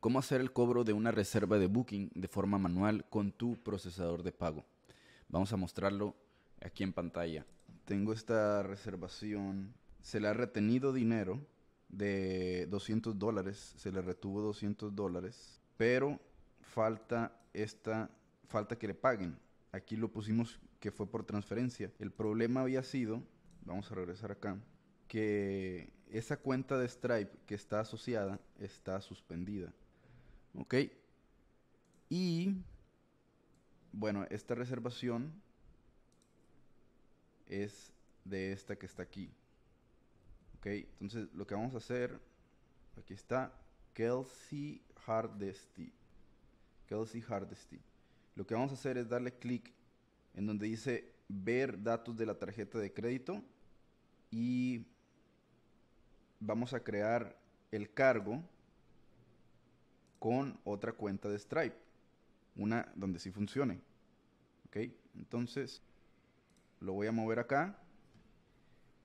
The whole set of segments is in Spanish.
cómo hacer el cobro de una reserva de booking de forma manual con tu procesador de pago. Vamos a mostrarlo aquí en pantalla. Tengo esta reservación, se le ha retenido dinero de 200 dólares, se le retuvo 200 dólares, pero falta esta, falta que le paguen. Aquí lo pusimos que fue por transferencia. El problema había sido, vamos a regresar acá, que esa cuenta de Stripe que está asociada está suspendida. ¿Ok? Y, bueno, esta reservación es de esta que está aquí. ¿Ok? Entonces, lo que vamos a hacer, aquí está, Kelsey Hardesty. Kelsey Hardesty. Lo que vamos a hacer es darle clic en donde dice ver datos de la tarjeta de crédito y vamos a crear el cargo con otra cuenta de Stripe, una donde sí funcione. ¿Ok? Entonces, lo voy a mover acá.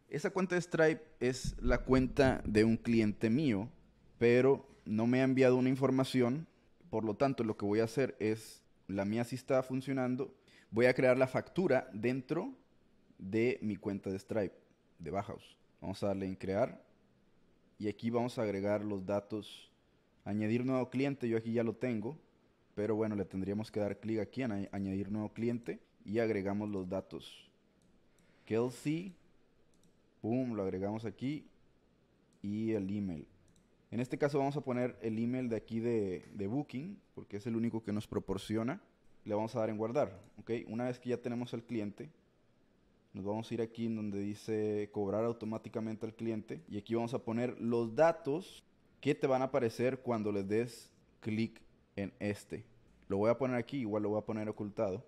Esa cuenta de Stripe es la cuenta de un cliente mío, pero no me ha enviado una información. Por lo tanto, lo que voy a hacer es, la mía sí está funcionando, voy a crear la factura dentro de mi cuenta de Stripe, de Bajaus. Vamos a darle en crear y aquí vamos a agregar los datos Añadir nuevo cliente, yo aquí ya lo tengo, pero bueno, le tendríamos que dar clic aquí en añadir nuevo cliente y agregamos los datos. Kelsey, boom, lo agregamos aquí y el email. En este caso vamos a poner el email de aquí de, Booking, porque es el único que nos proporciona. Le vamos a dar en guardar, ¿ok? Una vez que ya tenemos el cliente, nos vamos a ir aquí en donde dice cobrar automáticamente al cliente y aquí vamos a poner los datos ¿Qué te van a aparecer cuando le des clic en este. Lo voy a poner aquí, igual lo voy a poner ocultado.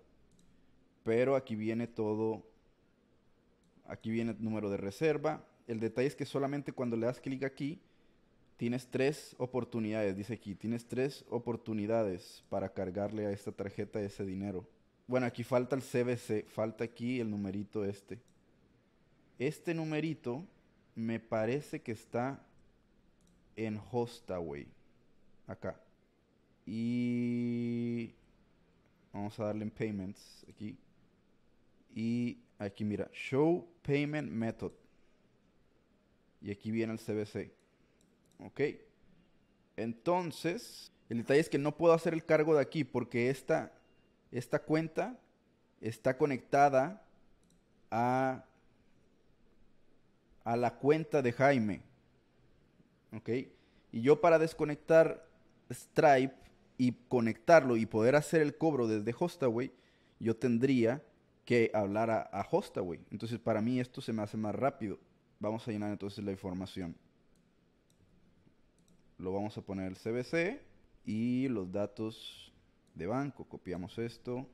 Pero aquí viene todo. Aquí viene el número de reserva. El detalle es que solamente cuando le das clic aquí, tienes tres oportunidades, dice aquí, tienes tres oportunidades para cargarle a esta tarjeta ese dinero. Bueno, aquí falta el CBC, falta aquí el numerito este. Este numerito me parece que está en Hostaway. Acá. Y vamos a darle en Payments aquí. Y aquí mira, Show Payment Method. Y aquí viene el CBC. Ok. Entonces, el detalle es que no puedo hacer el cargo de aquí porque esta, esta cuenta está conectada a, a la cuenta de Jaime. Y yo para desconectar Stripe y conectarlo y poder hacer el cobro desde Hostaway, yo tendría que hablar a, a Hostaway. Entonces para mí esto se me hace más rápido. Vamos a llenar entonces la información. Lo vamos a poner el CBC y los datos de banco. Copiamos esto.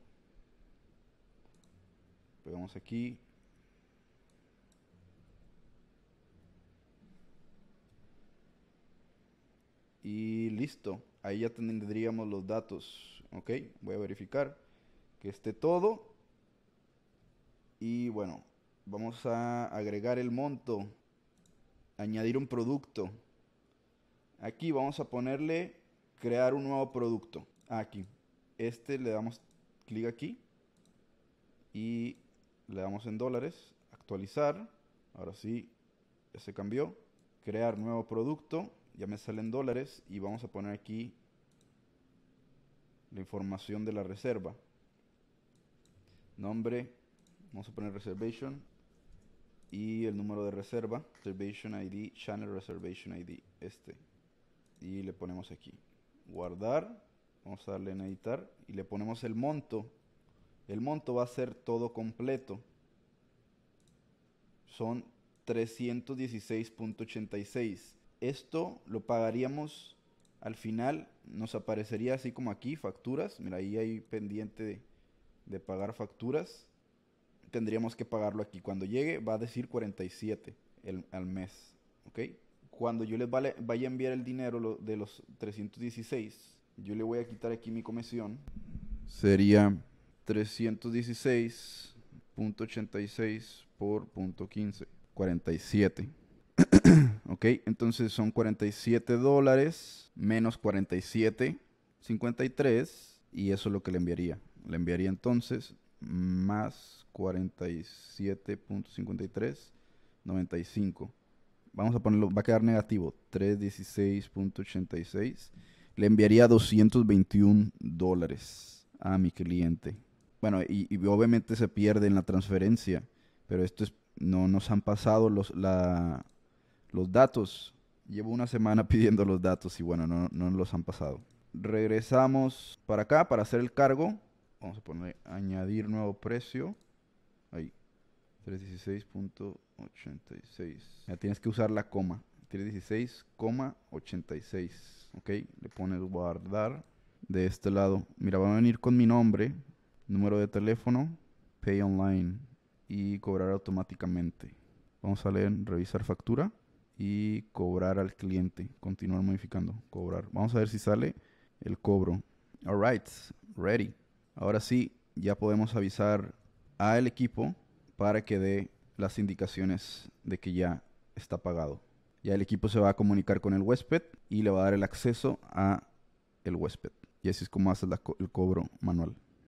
Pegamos aquí, y listo. Ahí ya tendríamos los datos. Ok, voy a verificar que esté todo. Y bueno, vamos a agregar el monto. Añadir un producto. Aquí vamos a ponerle crear un nuevo producto. Ah, aquí. Este le damos clic aquí. Y le damos en dólares. Actualizar. Ahora sí, se cambió. Crear nuevo producto ya me salen dólares y vamos a poner aquí la información de la reserva. Nombre, vamos a poner reservation y el número de reserva, reservation ID, channel reservation ID, este. Y le ponemos aquí, guardar, vamos a darle en editar y le ponemos el monto. El monto va a ser todo completo. Son 316.86 esto lo pagaríamos al final, nos aparecería así como aquí, facturas. Mira, ahí hay pendiente de, pagar facturas. Tendríamos que pagarlo aquí. Cuando llegue va a decir 47 el, al mes. ¿Ok? Cuando yo les vaya a enviar el dinero de los 316, yo le voy a quitar aquí mi comisión. Sería 316.86 por punto .15. 47. ¿ok? Entonces son 47 dólares menos 47, 53, y eso es lo que le enviaría. Le enviaría entonces más 47.53, 95. Vamos a ponerlo, va a quedar negativo, 316.86. Le enviaría 221 dólares a mi cliente. Bueno, y, obviamente se pierde en la transferencia, pero esto es no nos han pasado los, la, los datos. Llevo una semana pidiendo los datos y bueno, no, los han pasado. Regresamos para acá para hacer el cargo. Vamos a poner añadir nuevo precio. Ahí. 316.86. Ya tienes que usar la coma. 316,86. Ok, le pones guardar de este lado. Mira, va a venir con mi nombre, número de teléfono, pay online y cobrar automáticamente. Vamos a leer revisar factura y cobrar al cliente. Continuar modificando, cobrar. Vamos a ver si sale el cobro. All right. ready. Ahora sí, ya podemos avisar al equipo para que dé las indicaciones de que ya está pagado. Ya el equipo se va a comunicar con el huésped y le va a dar el acceso a el huésped. Y así es como hace el cobro manual.